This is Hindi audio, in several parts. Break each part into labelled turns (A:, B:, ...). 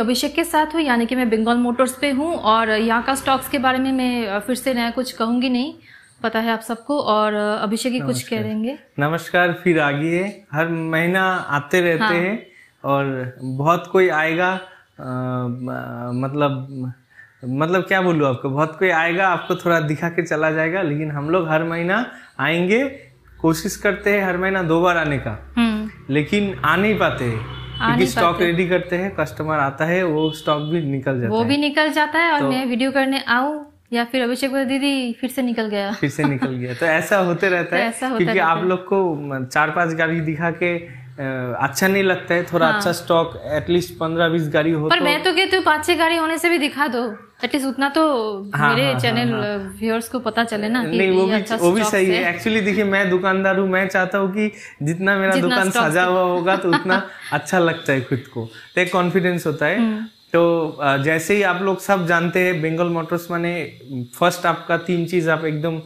A: अभिषेक के साथ हूँ यानी कि मैं बंगाल मोटर्स पे हूँ और यहाँ का स्टॉक्स के बारे में मैं फिर से नया कुछ कहूँगी नहीं पता है आप सबको और अभिषेक ही कुछ कह रहेंगे
B: नमस्कार फिर आ गई है हर महीना आते रहते हाँ। हैं और बहुत कोई आएगा आ, मतलब मतलब क्या बोलूँ आपको बहुत कोई आएगा आपको थोड़ा दिखा के चला जाएगा लेकिन हम लोग हर महीना आएंगे कोशिश करते हैं हर महीना दो बार आने का हम्म। लेकिन आ नहीं पाते
A: क्योंकि स्टॉक रेडी
B: करते हैं कस्टमर आता है वो स्टॉक भी निकल जाता वो है वो
A: भी निकल जाता है और तो, मैं वीडियो करने आऊँ या फिर अभिषेक दीदी फिर से निकल गया
B: फिर से निकल गया तो ऐसा होते रहता है तो ऐसा होता क्योंकि आप लोग को चार पांच गाड़ी दिखा के अच्छा नहीं लगता है थोड़ा अच्छा स्टॉक एटलीस्ट पंद्रह बीस गाड़ी हो पर तो... मैं
A: तो कहती हूँ पाँच छह गाड़ी होने से भी दिखा दो एटलीस्ट उतना तो हाँ, मेरे हाँ, चैनल हाँ, हाँ. व्यूअर्स uh, को पता चले ना कि नहीं वो भी अच्छा वो भी सही है
B: एक्चुअली देखिए मैं दुकानदार हूँ मैं चाहता हूँ कि जितना मेरा जितना दुकान सजा हुआ होगा तो उतना अच्छा लगता है खुद को तो एक कॉन्फिडेंस होता है हम्म। तो जैसे ही आप लोग सब जानते हैं बेंगल मोटर्स माने फर्स्ट आपका तीन चीज आप एकदम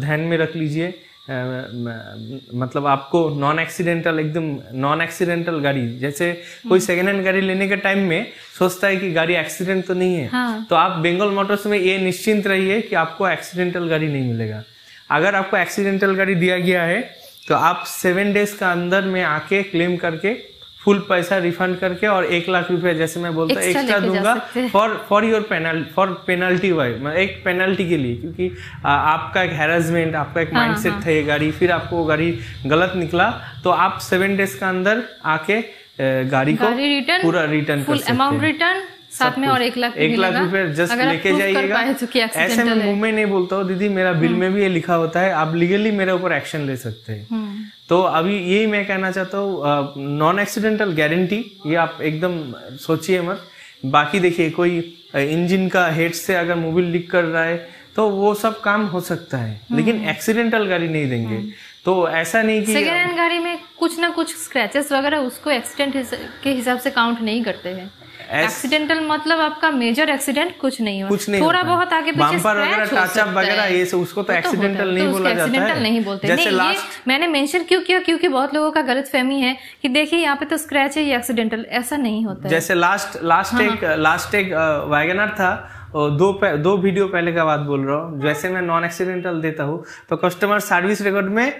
B: ध्यान में रख लीजिए मतलब आपको नॉन एक्सीडेंटल एकदम नॉन एक्सीडेंटल गाड़ी जैसे कोई सेकेंड हम्म। हैंड गाड़ी लेने के टाइम में सोचता है कि गाड़ी एक्सीडेंट तो नहीं है हाँ। तो आप बेंगल मोटर्स में ये निश्चिंत रहिए कि आपको एक्सीडेंटल गाड़ी नहीं मिलेगा अगर आपको एक्सीडेंटल गाड़ी दिया गया है तो आप सेवन डेज का अंदर में आके क्लेम करके फुल पैसा रिफंड करके और एक लाख रुपया जैसे मैं बोलता हूँ एक्स्ट्रा दूंगा for for your penal for penalty wise एक पेनल्टी के लिए क्योंकि आ, आपका एक हेरासमेंट आपका एक माइंड हाँ, सेट हाँ। था ये गाड़ी फिर आपको गाड़ी गलत निकला तो आप सेवन डेज का अंदर आके गाड़ी को रिटर्न पूरा रिटर्न फुल अमाउंट
A: रिटर्न साथ में और एक लाख एक लाख रुपए जस्ट लेके जाइएगा तो ऐसे मैं मुंह
B: में नहीं बोलता हूँ दीदी मेरा बिल हम्म। में भी ये लिखा होता है आप लीगली मेरे ऊपर एक्शन ले सकते हैं हम्म। तो अभी यही मैं कहना चाहता हूँ नॉन एक्सीडेंटल गारंटी ये आप एकदम सोचिए मत बाकी देखिए कोई इंजन का हेड से अगर मोबिल लीक कर रहा है तो वो सब काम हो सकता है हम्म। लेकिन एक्सीडेंटल गाड़ी नहीं देंगे हम्म। तो ऐसा नहीं कि सेकेंड हैंड
A: गाड़ी में कुछ ना कुछ स्क्रैचेस वगैरह उसको एक्सीडेंट के हिसाब से काउंट नहीं करते हैं
B: एक्सीडेंटल
A: मतलब आपका मेजर एक्सीडेंट कुछ नहीं हुआ कुछ नहीं थोड़ा बहुत आगे पीछे वगैरह ये
B: उसको तो एक्सीडेंटल तो नहीं तो बोला एक्सीडेंटल नहीं बोलते नहीं ये
A: मैंने मेंशन क्यों किया क्योंकि बहुत लोगों का गलत फहमी है कि देखिए यहाँ पे तो स्क्रैच है ये एक्सीडेंटल ऐसा नहीं होता जैसे
B: लास्ट हाँ, लास्ट एक लास्ट हाँ। एक वैगनर था दो दो वीडियो पहले का बात बोल रहा हूँ जैसे मैं नॉन एक्सीडेंटल देता हूँ तो कस्टमर सर्विस रिकॉर्ड में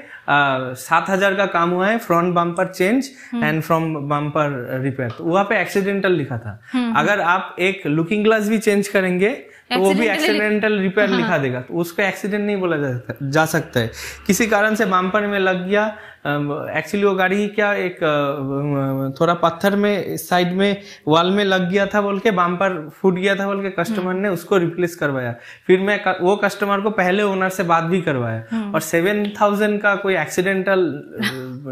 B: सात हजार का काम हुआ है front bumper change and from bumper repair तो वहाँ पे एक्सीडेंटल लिखा था हम्म, हम्म। अगर आप एक लुकिंग ग्लास भी चेंज करेंगे तो वो भी एक्सीडेंटल रिपेयर हाँ। लिखा देगा तो उसको एक्सीडेंट नहीं बोला जा सकता है किसी कारण से बम्पर में लग गया एक्चुअली वो गाड़ी क्या एक थोड़ा पत्थर में साइड में वॉल में लग गया था बोल के बाम्पर फूट गया था बोल के कस्टमर हम्म। ने उसको रिप्लेस करवाया फिर मैं वो कस्टमर को पहले ओनर से बात भी करवाया हम्म। और सेवन थाउजेंड का कोई एक्सीडेंटल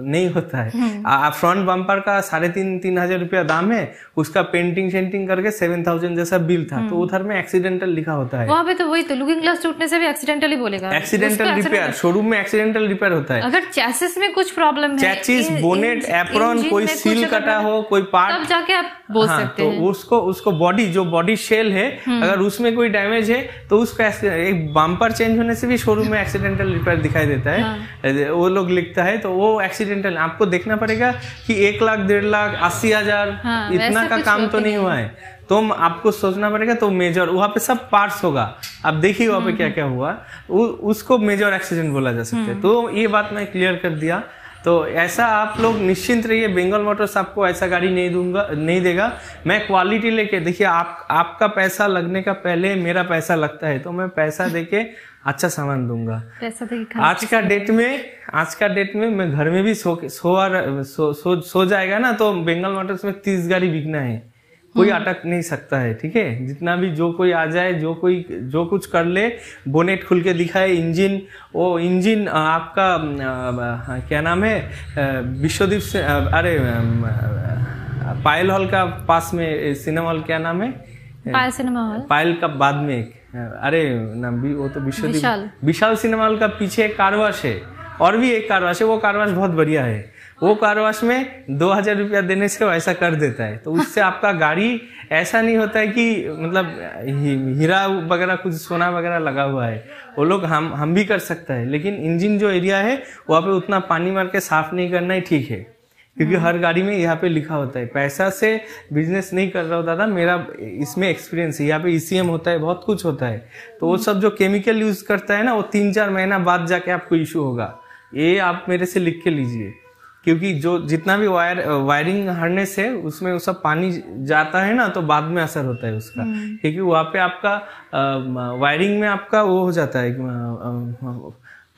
B: नहीं होता है हम्म। आ, फ्रंट बम्पर का साढ़े तीन तीन हजार रुपया दाम है उसका पेंटिंग शेंटिंग करके सेवन थाउजेंड जैसा बिल था तो हम्म। उधर में एक्सीडेंटल लिखा होता है वहाँ
A: पे तो वही तो लुकिंग ग्लास टूटने से भी एक्सीडेंटली बोलेगा एक्सीडेंटल रिपेयर
B: शोरूम में एक्सीडेंटल रिपेयर होता है
A: अगर चैसेस में कुछ प्रॉब्लम है बोनेट एप्रॉन कोई सील कटा
B: हो कोई पार्ट जाके
A: आप बोल हाँ, सकते तो हैं
B: उसको उसको बॉडी जो बॉडी शेल है हम्म। अगर उसमें कोई डैमेज है तो उसका एक बम्पर चेंज होने से भी शोरूम में एक्सीडेंटल रिपेयर दिखाई देता है हाँ। वो लोग लिखता है तो वो एक्सीडेंट एक्सीडेंटल आपको देखना पड़ेगा कि एक लाख डेढ़ लाख अस्सी हजार हाँ, इतना का काम तो नहीं हुआ है तो आपको सोचना पड़ेगा तो मेजर वहाँ पे सब पार्ट्स होगा आप देखिए वहाँ पे हम्म। क्या क्या हुआ उ, उसको मेजर एक्सीडेंट बोला जा सकता है हम्म। तो ये बात मैं क्लियर कर दिया तो ऐसा आप लोग निश्चिंत रहिए बेंगल मोटर्स आपको ऐसा गाड़ी नहीं दूंगा नहीं देगा मैं क्वालिटी लेके देखिए आप आपका पैसा लगने का पहले मेरा पैसा लगता है तो मैं पैसा देके अच्छा सामान दूंगा
A: आज का डेट में
B: आज का डेट में मैं घर में भी सो सो सो, सो, जाएगा ना तो बेंगल मोटर्स में तीस गाड़ी बिकना है कोई हम्म। अटक नहीं सकता है ठीक है जितना भी जो कोई आ जाए जो कोई जो कुछ कर ले बोनेट खुल के दिखाए इंजन वो इंजन आपका क्या नाम है विश्वदीप से अरे पायल हॉल का पास में सिनेमा हॉल क्या नाम है पायल सिनेमा हॉल पायल का बाद में एक अरे ना वो तो विश्वदीप विशाल सिनेमा का पीछे कारवाश है और भी एक कारवाश है वो कारवाश बहुत बढ़िया है वो कारवाश में दो हजार रुपया देने से वैसा कर देता है तो उससे आपका गाड़ी ऐसा नहीं होता है कि मतलब ही, हीरा वगैरह कुछ सोना वगैरह लगा हुआ है वो लोग हम हम भी कर सकता है लेकिन इंजन जो एरिया है वहाँ पे उतना पानी मार के साफ नहीं करना ही ठीक है क्योंकि हाँ। हर गाड़ी में यहाँ पे लिखा होता है पैसा से बिजनेस नहीं कर रहा होता था मेरा इसमें एक्सपीरियंस है यहाँ पे ई e होता है बहुत कुछ होता है तो वो हम्म। सब जो केमिकल यूज करता है ना वो तीन चार महीना बाद जाके आपको इशू होगा ये आप मेरे से लिख के लीजिए क्योंकि जो जितना भी वायर वायरिंग हार्नेस है उसमें वो सब पानी जाता है ना तो बाद में असर होता है उसका हम्म। क्योंकि वहाँ पे आपका वायरिंग में आपका वो हो जाता है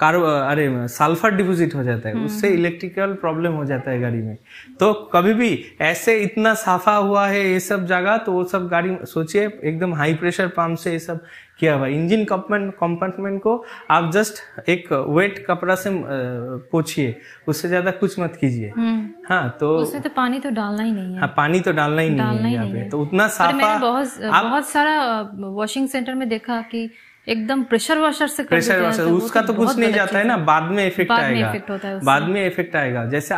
B: कार्ब अरे सल्फर डिपोजिट हो जाता है हम्म। उससे इलेक्ट्रिकल प्रॉब्लम हो जाता है गाड़ी में तो कभी भी ऐसे इतना साफा हुआ है ये सब जगह तो वो सब गाड़ी सोचिए एकदम हाई प्रेशर पंप से ये सब किया हुआ इंजन कंपार्टमेंट कंपार्टमेंट को आप जस्ट एक वेट कपड़ा से पोछिए उससे ज्यादा कुछ मत कीजिए हम्म। हाँ तो उससे
A: तो पानी तो डालना ही नहीं है हाँ
B: पानी तो डालना ही डालना नहीं है यहाँ पे तो उतना साफा बहुत बहुत
A: सारा वॉशिंग सेंटर में देखा की एकदम प्रेशर वॉशर से प्रेशर तो वॉशर उसका तो, तो कुछ नहीं जाता है ना
B: बाद में इफेक्ट आएगा होता है बाद में इफेक्ट आएगा जैसे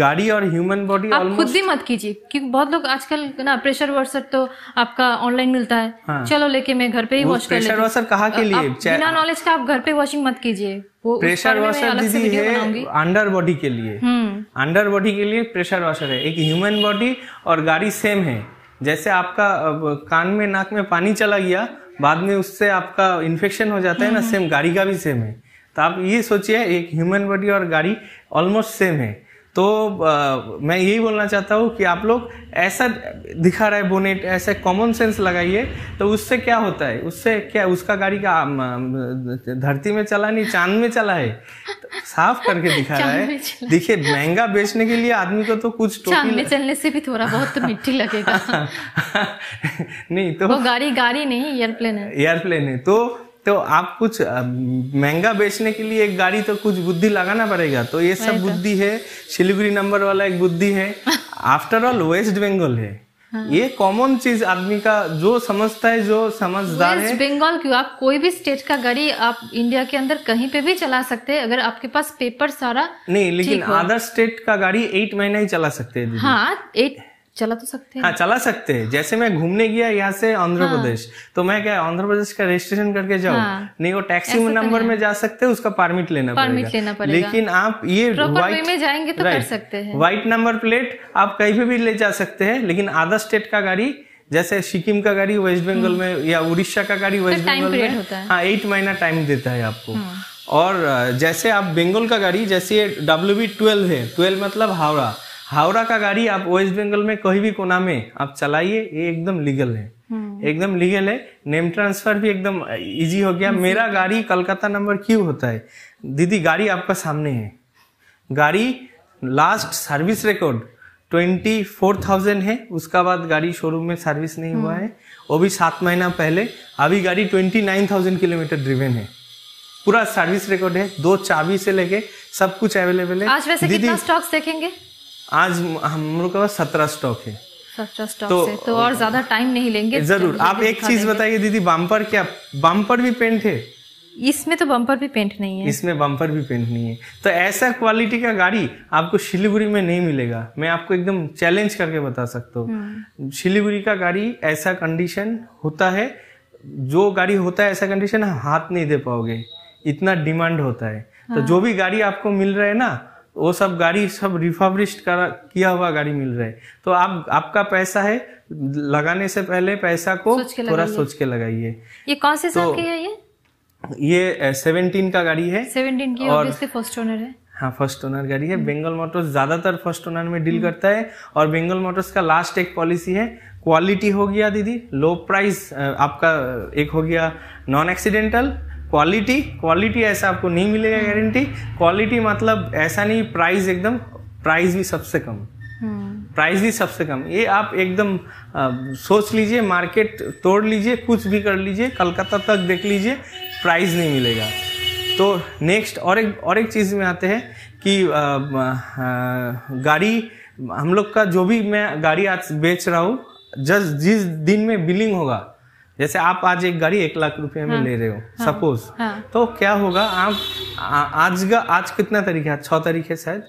B: गाड़ी और ह्यूमन बॉडी आप खुद भी
A: मत कीजिए क्योंकि बहुत लोग आजकल ना प्रेशर वॉशर तो आपका ऑनलाइन मिलता है हाँ। चलो लेके मैं घर पे ही वॉश कर प्रेशर वॉशर कहा के लिए बिना नॉलेज का आप घर पे वॉशिंग मत कीजिए प्रेशर वॉशर दीदी है
B: अंडर बॉडी के लिए
A: अंडर
B: हम्म। बॉडी के लिए प्रेशर वॉशर है एक ह्यूमन बॉडी और गाड़ी सेम है जैसे आपका कान में नाक में पानी चला गया बाद में उससे आपका इन्फेक्शन हो जाता है ना सेम हाँ, हाँ। गाड़ी का भी सेम है तो आप ये सोचिए एक ह्यूमन बॉडी और गाड़ी ऑलमोस्ट सेम है तो आ, मैं यही बोलना चाहता हूँ कि आप लोग ऐसा दिखा रहा है बोनेट ऐसे कॉमन सेंस लगाइए तो उससे क्या होता है उससे क्या उसका गाड़ी का धरती में चला नहीं चांद में चला है तो साफ करके दिखा रहा है देखिए महंगा बेचने के लिए आदमी को तो कुछ चांद में
A: चलने से भी थोड़ा बहुत तो मिट्टी लगेगा
B: नहीं तो वो
A: गाड़ी गाड़ी नहीं एयरप्लेन है
B: एयरप्लेन है तो तो आप कुछ महंगा बेचने के लिए एक गाड़ी तो कुछ बुद्धि लगाना पड़ेगा तो ये सब तो। बुद्धि है सिलीगुड़ी नंबर वाला एक बुद्धि है आफ्टर ऑल वेस्ट बंगाल है हाँ। ये कॉमन चीज आदमी का जो समझता है जो समझदार है
A: बंगाल क्यों आप कोई भी स्टेट का गाड़ी आप इंडिया के अंदर कहीं पे भी चला सकते हैं अगर आपके पास पेपर सारा नहीं लेकिन अदर
B: स्टेट का गाड़ी एट महीना ही चला सकते हैं
A: हाँ एट चला तो सकते हैं हाँ
B: चला सकते हैं जैसे मैं घूमने गया यहाँ से आंध्र हाँ। प्रदेश तो मैं क्या आंध्र प्रदेश का रजिस्ट्रेशन करके जाऊँ हाँ। नहीं वो टैक्सी तो नंबर में जा सकते हैं उसका परमिट लेना परमिट लेना पड़ेगा लेकिन आप ये वाइट में
A: जाएंगे तो कर सकते हैं व्हाइट
B: नंबर प्लेट आप कहीं भी ले जा सकते हैं लेकिन आधा स्टेट का गाड़ी जैसे सिक्किम का गाड़ी वेस्ट हम्म। बंगाल में या उड़ीसा का गाड़ी वेस्ट तो बंगाल में हाँ एट महीना टाइम देता है आपको हाँ। और जैसे आप बंगाल का गाड़ी जैसे डब्ल्यू बी ट्वेल्व है ट्वेल्व मतलब हावड़ा हावड़ा का गाड़ी आप वेस्ट बंगाल में कहीं भी कोना में आप चलाइए ये एकदम लीगल है हम्म। एकदम लीगल है नेम ट्रांसफर भी एकदम इजी हो गया मेरा गाड़ी कलकत्ता नंबर क्यों होता है दीदी गाड़ी आपका सामने है गाड़ी last service record twenty four thousand है उसका बाद गाड़ी शोरूम में सर्विस नहीं हुआ हम्म। है वो भी सात महीना पहले अभी गाड़ी twenty nine thousand kilometre driven है पूरा सर्विस रिकॉर्ड है दो चाबी से लेके सब कुछ अवेलेबल
A: है आज वैसे कितना स्टॉक्स देखेंगे
B: आज हम लोग के पास सत्रह स्टॉक है
A: तो, से, तो और ज्यादा टाइम नहीं लेंगे जरूर आप एक चीज बताइए
B: दीदी बम्पर क्या बम्पर भी पेंट है
A: इसमें तो बम्पर भी पेंट नहीं है
B: इसमें बम्पर भी पेंट नहीं है तो ऐसा क्वालिटी का गाड़ी आपको शिलीगुड़ी में नहीं मिलेगा मैं आपको एकदम चैलेंज करके बता सकता हूँ हम्म। शिलीगुड़ी का गाड़ी ऐसा कंडीशन होता है जो गाड़ी होता है ऐसा कंडीशन हाथ नहीं दे पाओगे इतना डिमांड होता है तो हाँ। जो भी गाड़ी आपको मिल रहा है ना वो सब गाड़ी सब रिफर्बिश्ड करा किया हुआ गाड़ी मिल रहा है तो आप आपका पैसा है लगाने से पहले पैसा को थोड़ा सोच के लगाइए
A: ये कौन से तो साल तो, की है ये
B: ये सेवनटीन का गाड़ी है सेवनटीन की और इसके
A: फर्स्ट ओनर है
B: हाँ फर्स्ट ओनर गाड़ी है बेंगल मोटर्स ज़्यादातर फर्स्ट ओनर में डील हम्म। करता है और बेंगल मोटर्स का लास्ट एक पॉलिसी है क्वालिटी हो गया दीदी लो प्राइस आपका एक हो गया नॉन एक्सीडेंटल क्वालिटी क्वालिटी ऐसा आपको नहीं मिलेगा गारंटी हम्म। क्वालिटी मतलब ऐसा नहीं प्राइस एकदम प्राइस भी सबसे कम प्राइस हम्म। भी सबसे कम ये आप एकदम आ, सोच लीजिए मार्केट तोड़ लीजिए कुछ भी कर लीजिए कलकत्ता तक देख लीजिए प्राइस नहीं मिलेगा तो नेक्स्ट और एक और एक चीज़ में आते हैं कि आ, आ, गाड़ी हम लोग का जो भी मैं गाड़ी आज बेच रहा हूँ जस्ट जिस दिन में बिलिंग होगा जैसे आप आज एक गाड़ी एक लाख रुपए में हाँ, ले रहे हो हाँ, सपोज हाँ, तो क्या होगा आप आज का आज कितना तारीख है छह तारीख है शायद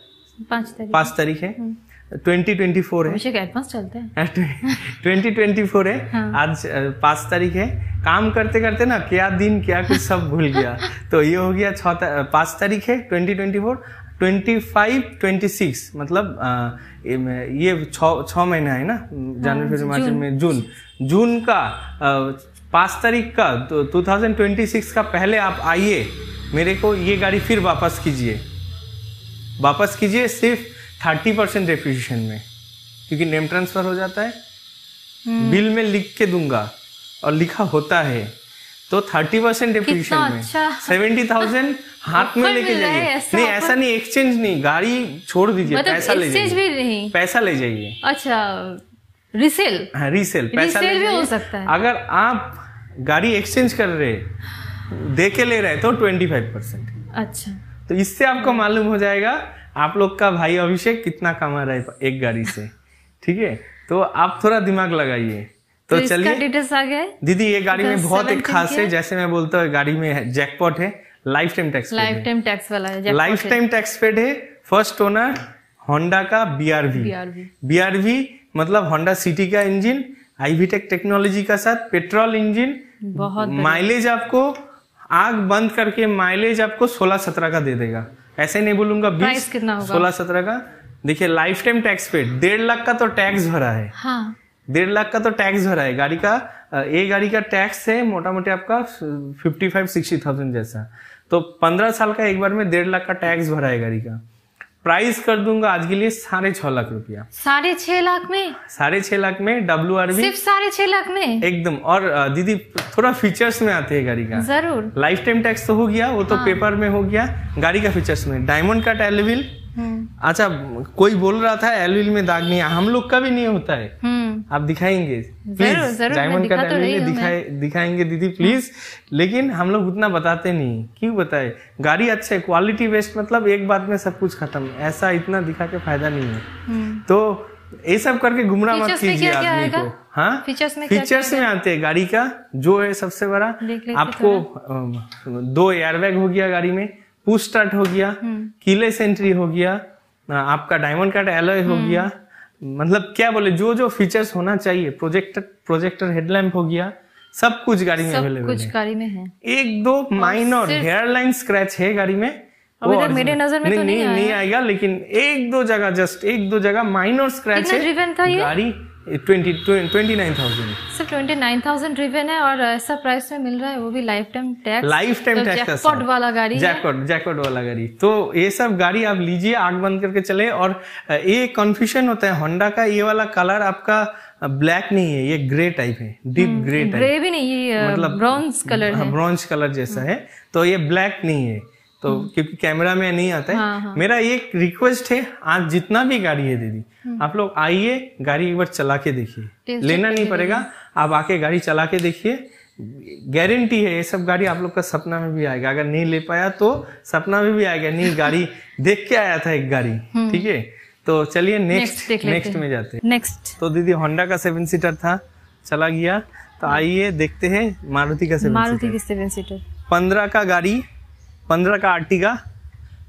A: पांच तारीख है हम्म।
B: ट्वेंटी ट्वेंटी फोर
A: है
B: ट्वेंटी ट्वेंटी फोर है हाँ। आज पांच तारीख है काम करते करते ना क्या दिन क्या कुछ सब भूल गया तो ये हो गया छः पाँच तारीख है ट्वेंटी ट्वेंटी फोर 25, 26 मतलब आ, ये छ महीना है ना जनवरी हाँ, फरवरी में जून जून का पाँच तारीख का तो 2026 का पहले आप आइए मेरे को ये गाड़ी फिर वापस कीजिए वापस कीजिए सिर्फ थर्टी परसेंट रेफ्यूजेशन में क्योंकि नेम ट्रांसफर हो जाता है हम्म। बिल में लिख के दूंगा और लिखा होता है तो थर्टी परसेंट डिप्रिशन में सेवेंटी अच्छा। थाउजेंड हाथ में लेके जाइए नहीं ऐसा नहीं एक्सचेंज नहीं गाड़ी छोड़ दीजिए मतलब पैसा ले
A: जाइए
B: पैसा ले जाइए
A: अच्छा रिसेल
B: हाँ रिसेल पैसा रीसेल भी हो सकता है अगर आप गाड़ी एक्सचेंज कर रहे दे के ले रहे तो ट्वेंटी फाइव परसेंट अच्छा तो इससे आपको मालूम हो जाएगा आप लोग का भाई अभिषेक कितना कमा रहा है एक गाड़ी से ठीक है तो आप थोड़ा दिमाग लगाइए तो, आ
A: चलिए
B: दीदी ये गाड़ी में बहुत एक खास है जैसे मैं बोलता हूँ गाड़ी में जैकपॉट है lifetime tax 
A: lifetime tax वाला है लाइफ टाइम टैक्स
B: पेड है फर्स्ट ओनर होंडा का बीआरवी बीआरवी मतलब होंडा सिटी का इंजन आईवीटेक टेक्नोलॉजी का साथ पेट्रोल इंजन
A: बहुत माइलेज
B: आपको आग बंद करके माइलेज आपको 16-17 का दे देगा ऐसे नहीं बोलूंगा बीस सोलह सत्रह का देखिए लाइफ टाइम टैक्स पेड डेढ़ लाख का तो टैक्स भरा है हाँ। डेढ़ लाख का तो टैक्स भरा है गाड़ी का ए गाड़ी का टैक्स है मोटा मोटी आपका फिफ्टी फाइव सिक्सटी थाउजेंड जैसा तो पंद्रह साल का एक बार में डेढ़ लाख का टैक्स भरा है गाड़ी का प्राइस कर दूंगा आज के लिए साढ़े छह लाख रुपया
A: साढ़े छह लाख में
B: साढ़े छह लाख में डब्ल्यू आर सिर्फ
A: साढ़े छह लाख में
B: एकदम और दीदी थोड़ा फीचर्स में आते हैं गाड़ी का
A: जरूर लाइफ
B: टाइम टैक्स तो हो गया वो तो हाँ। पेपर में हो गया गाड़ी का फीचर्स में डायमंड का टेलीविल हम्म। अच्छा कोई बोल रहा था एलविल में दाग नहीं हम लोग का भी नहीं होता है हम्म। आप दिखाएंगे प्लीज डायमंड का एलविल तो दिखाए दिखाएंगे दीदी प्लीज लेकिन हम लोग उतना बताते नहीं क्यों बताए गाड़ी अच्छा है क्वालिटी बेस्ट मतलब एक बात में सब कुछ खत्म ऐसा इतना दिखा के फायदा नहीं है हम्म। तो ये सब करके गुमराह मत कीजिए आदमी को हाँ
A: फीचर्स में फीचर्स
B: में आते हैं गाड़ी का जो है सबसे बड़ा आपको तो दो एयरबैग हो गया गाड़ी में पुश स्टार्ट हो गया
A: कीले
B: हम्म। सेंट्री हो गया आपका डायमंड कट एलॉय हो हम्म। गया मतलब क्या बोले जो जो फीचर्स होना चाहिए प्रोजेक्टर प्रोजेक्टर हेडलैम्प हो गया सब कुछ गाड़ी में अवेलेबल कुछ गाड़ी में है एक दो माइनर हेयरलाइन स्क्रैच है गाड़ी में
A: मेरे नजर में नहीं, तो नहीं, नहीं, नहीं आएगा
B: लेकिन एक दो जगह जस्ट एक दो जगह माइनर स्क्रैच है गाड़ी आप लीजिए आग बंद करके चले और uh, ये कन्फ्यूजन होता है होंडा का ये वाला कलर आपका ब्लैक uh, नहीं है ये ग्रे टाइप है डीप ग्रे टाइप ग्रे
A: भी नहीं ये uh, मतलब ब्रॉन्ज कलर
B: ब्रॉन्ज कलर जैसा हम्म। है तो ये ब्लैक नहीं है तो हम्म। क्योंकि कैमरा में नहीं आता है हाँ, हाँ. मेरा ये रिक्वेस्ट है आज जितना भी गाड़ी है दीदी हम्म। आप लोग आइए गाड़ी एक बार चला के देखिए लेना नहीं पड़ेगा आप आके गाड़ी चला के देखिए गारंटी है ये सब गाड़ी आप लोग का सपना में भी आएगा अगर नहीं ले पाया तो सपना में भी आएगा नहीं गाड़ी देख के आया था एक गाड़ी हम्म। ठीक है तो चलिए नेक्स्ट नेक्स्ट में जाते हैं नेक्स्ट तो दीदी होंडा का सेवन सीटर था चला गया तो आइए देखते हैं मारुति का सेवन मारुति
A: का सेवन सीटर
B: पंद्रह का गाड़ी पंद्रह का आर्टिका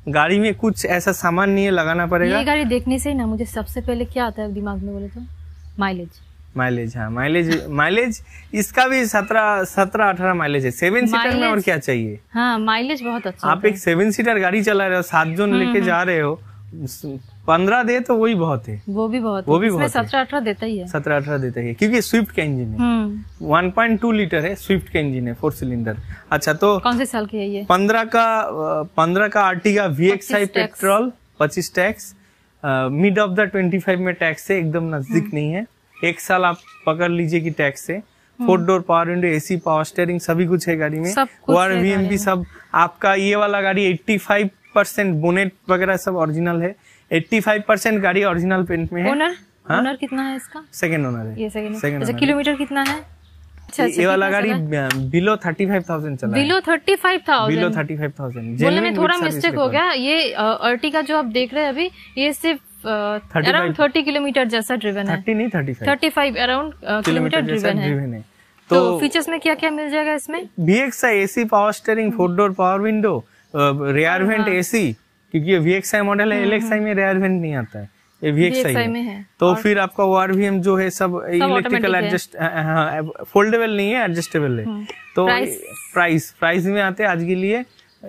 B: गाड़ी में कुछ ऐसा सामान नहीं है लगाना पड़ेगा ये
A: गाड़ी देखने से ही ना मुझे सबसे पहले क्या आता है दिमाग में बोले तो माइलेज
B: माइलेज हाँ माइलेज माइलेज इसका भी सत्रह सत्रह अठारह माइलेज है सेवन सीटर में और क्या चाहिए
A: हाँ माइलेज बहुत अच्छा आप एक
B: सेवन सीटर गाड़ी चला रहे हो सात जोन हाँ, लेके हाँ। जा रहे हो पंद्रह दे तो वही बहुत है
A: वो भी बहुत वो भी बहुत सत्रह अठारह देता ही है
B: सत्रह अठारह देता ही है क्योंकि स्विफ्ट का इंजन है
A: one
B: hmm. Point two litre है स्विफ्ट का इंजन है फोर सिलेंडर अच्छा तो कौन
A: से साल की है ये
B: पंद्रह का पंद्रह का का वी एक्स आई पेट्रोल पच्चीस tax mid of the twenty five में टैक्स है एकदम नजदीक हम्म। नहीं है एक साल आप पकड़ लीजिए कि टैक्स से four hmm. Door power window AC power steering सभी कुछ है गाड़ी में और पी सब आपका ये वाला गाड़ी एट्टी फाइव परसेंट बोनेट वगैरह सब ओरिजिनल है 85 परसेंट गाड़ी ओरिजिनल पेंट में है ओनर ओनर हाँ?
A: कितना है इसका
B: सेकंड ओनर है ये सेकंड अच्छा किलोमीटर
A: कितना है अच्छा, अच्छा, ये वाला गाड़ी
B: बिलो थर्टी फाइव थाउजेंड चला below
A: thirty five thousand below thirty five
B: thousand बोलने में थोड़ा मिस्टेक हो गया
A: ये अर्टी का जो आप देख रहे हैं अभी ये सिर्फ अराउंड थर्टी किलोमीटर जैसा ड्रिवन है
B: थर्टी नहीं thirty thirty
A: five around kilometre driven है तो फीचर्स तो में क्या क्या मिल जाएगा इसमें
B: B X AC power steering four door power window rear vent AC क्योंकि ये वी मॉडल है एल हम्म, हम्म। में रेयर वेंट नहीं आता है ये वी में
A: है तो फिर
B: आपका वो आरवीएम जो है सब इलेक्ट्रिकल एडजस्ट फोल्डेबल नहीं है एडजस्टेबल है हम्म। तो प्राइस प्राइस में आते आज के लिए